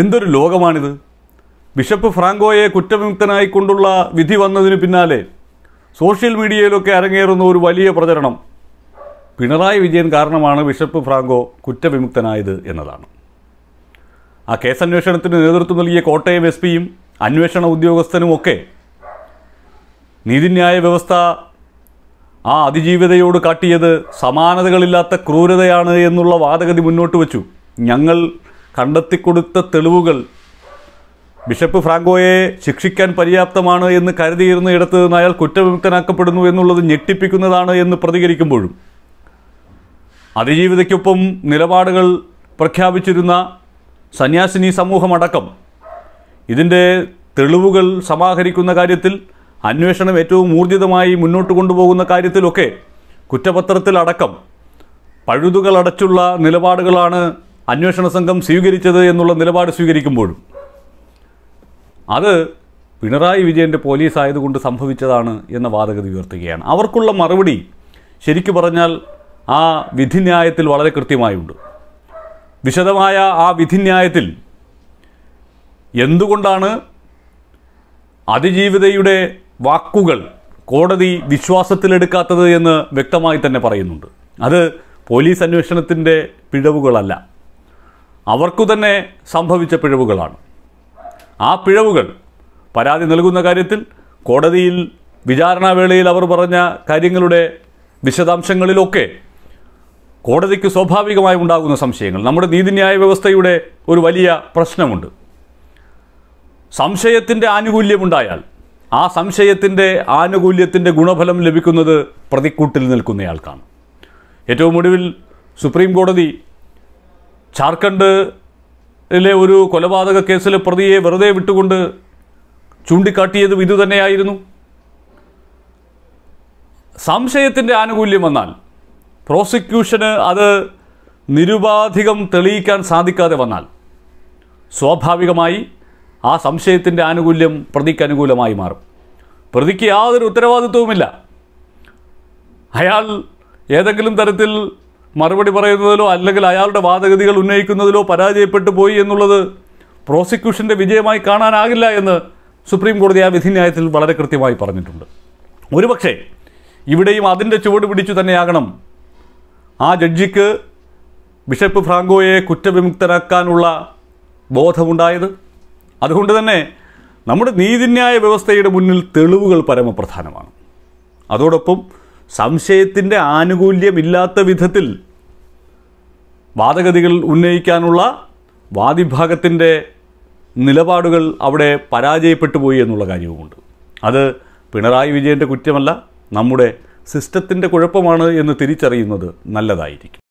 എന്തൊരു ലോകമാണിത് ബിഷപ്പ് ഫ്രാങ്കോയെ കുറ്റവിമുക്തനായിക്കൊണ്ടുള്ള വിധി വന്നതിന് പിന്നാലെ സോഷ്യൽ മീഡിയയിലൊക്കെ അരങ്ങേറുന്ന ഒരു വലിയ പ്രചരണം പിണറായി വിജയൻ കാരണമാണ് ബിഷപ്പ് ഫ്രാങ്കോ കുറ്റവിമുക്തനായത് എന്നതാണ് ആ കേസന്വേഷണത്തിന് നേതൃത്വം നൽകിയ കോട്ടയം എസ് പിയും അന്വേഷണ ഒക്കെ നീതിന്യായ വ്യവസ്ഥ ആ അതിജീവിതയോട് കാട്ടിയത് സമാനതകളില്ലാത്ത ക്രൂരതയാണ് എന്നുള്ള വാദഗതി മുന്നോട്ട് വച്ചു ഞങ്ങൾ കണ്ടെത്തിക്കൊടുത്ത തെളിവുകൾ ബിഷപ്പ് ഫ്രാങ്കോയെ ശിക്ഷിക്കാൻ പര്യാപ്തമാണ് എന്ന് കരുതിയിരുന്ന ഇടത്ത് നിന്ന് അയാൾ കുറ്റവിമുക്തനാക്കപ്പെടുന്നു എന്നുള്ളത് ഞെട്ടിപ്പിക്കുന്നതാണ് എന്ന് പ്രതികരിക്കുമ്പോഴും അതിജീവിതയ്ക്കൊപ്പം നിലപാടുകൾ പ്രഖ്യാപിച്ചിരുന്ന സന്യാസിനി സമൂഹമടക്കം ഇതിൻ്റെ തെളിവുകൾ സമാഹരിക്കുന്ന കാര്യത്തിൽ അന്വേഷണം ഏറ്റവും ഊർജിതമായി മുന്നോട്ട് കൊണ്ടുപോകുന്ന കാര്യത്തിലൊക്കെ കുറ്റപത്രത്തിലടക്കം പഴുതുകളടച്ചുള്ള നിലപാടുകളാണ് അന്വേഷണ സംഘം സ്വീകരിച്ചത് എന്നുള്ള നിലപാട് സ്വീകരിക്കുമ്പോഴും അത് പിണറായി വിജയൻ്റെ പോലീസ് ആയതുകൊണ്ട് സംഭവിച്ചതാണ് എന്ന വാദഗതി ഉയർത്തുകയാണ് അവർക്കുള്ള മറുപടി ശരിക്കു പറഞ്ഞാൽ ആ വിധിന്യായത്തിൽ വളരെ കൃത്യമായുണ്ട് വിശദമായ ആ വിധിന്യായത്തിൽ എന്തുകൊണ്ടാണ് അതിജീവിതയുടെ വാക്കുകൾ കോടതി വിശ്വാസത്തിലെടുക്കാത്തത് എന്ന് വ്യക്തമായി തന്നെ പറയുന്നുണ്ട് അത് പോലീസ് അന്വേഷണത്തിൻ്റെ പിഴവുകളല്ല അവർക്കു തന്നെ സംഭവിച്ച പിഴവുകളാണ് ആ പിഴവുകൾ പരാതി നൽകുന്ന കാര്യത്തിൽ കോടതിയിൽ വിചാരണാവേളയിൽ അവർ പറഞ്ഞ കാര്യങ്ങളുടെ വിശദാംശങ്ങളിലൊക്കെ കോടതിക്ക് സ്വാഭാവികമായി ഉണ്ടാകുന്ന സംശയങ്ങൾ നമ്മുടെ നീതിന്യായ വ്യവസ്ഥയുടെ ഒരു വലിയ പ്രശ്നമുണ്ട് സംശയത്തിൻ്റെ ആനുകൂല്യമുണ്ടായാൽ ആ സംശയത്തിൻ്റെ ആനുകൂല്യത്തിൻ്റെ ഗുണഫലം ലഭിക്കുന്നത് പ്രതിക്കൂട്ടിൽ നിൽക്കുന്നയാൾക്കാണ് ഏറ്റവും ഒടുവിൽ സുപ്രീം കോടതി ജാർഖണ്ഡിലെ ഒരു കൊലപാതക കേസിൽ പ്രതിയെ വെറുതെ വിട്ടുകൊണ്ട് ചൂണ്ടിക്കാട്ടിയതും ഇതുതന്നെയായിരുന്നു സംശയത്തിൻ്റെ ആനുകൂല്യം വന്നാൽ പ്രോസിക്യൂഷന് അത് നിരുപാധികം തെളിയിക്കാൻ സാധിക്കാതെ വന്നാൽ സ്വാഭാവികമായി ആ സംശയത്തിൻ്റെ ആനുകൂല്യം പ്രതിക്ക് അനുകൂലമായി മാറും പ്രതിക്ക് യാതൊരു ഉത്തരവാദിത്വവുമില്ല അയാൾ ഏതെങ്കിലും തരത്തിൽ മറുപടി പറയുന്നതിലോ അല്ലെങ്കിൽ അയാളുടെ വാദഗതികൾ ഉന്നയിക്കുന്നതിലോ പരാജയപ്പെട്ടു പോയി എന്നുള്ളത് പ്രോസിക്യൂഷൻ്റെ വിജയമായി കാണാനാകില്ല എന്ന് സുപ്രീം കോടതി ആ വിധിന്യായത്തിൽ വളരെ കൃത്യമായി പറഞ്ഞിട്ടുണ്ട് ഒരുപക്ഷെ ഇവിടെയും അതിൻ്റെ ചുവട് പിടിച്ചു തന്നെയാകണം ആ ജഡ്ജിക്ക് ബിഷപ്പ് ഫ്രാങ്കോയെ കുറ്റവിമുക്തനാക്കാനുള്ള ബോധമുണ്ടായത് അതുകൊണ്ട് തന്നെ നമ്മുടെ നീതിന്യായ വ്യവസ്ഥയുടെ മുന്നിൽ തെളിവുകൾ പരമപ്രധാനമാണ് അതോടൊപ്പം സംശയത്തിൻ്റെ ആനുകൂല്യമില്ലാത്ത വിധത്തിൽ വാദഗതികൾ ഉന്നയിക്കാനുള്ള വാദിഭാഗത്തിൻ്റെ നിലപാടുകൾ അവിടെ പരാജയപ്പെട്ടു പോയി എന്നുള്ള കാര്യവുമുണ്ട് അത് പിണറായി വിജയൻ്റെ കുറ്റമല്ല നമ്മുടെ സിസ്റ്റത്തിൻ്റെ കുഴപ്പമാണ് എന്ന് തിരിച്ചറിയുന്നത് നല്ലതായിരിക്കും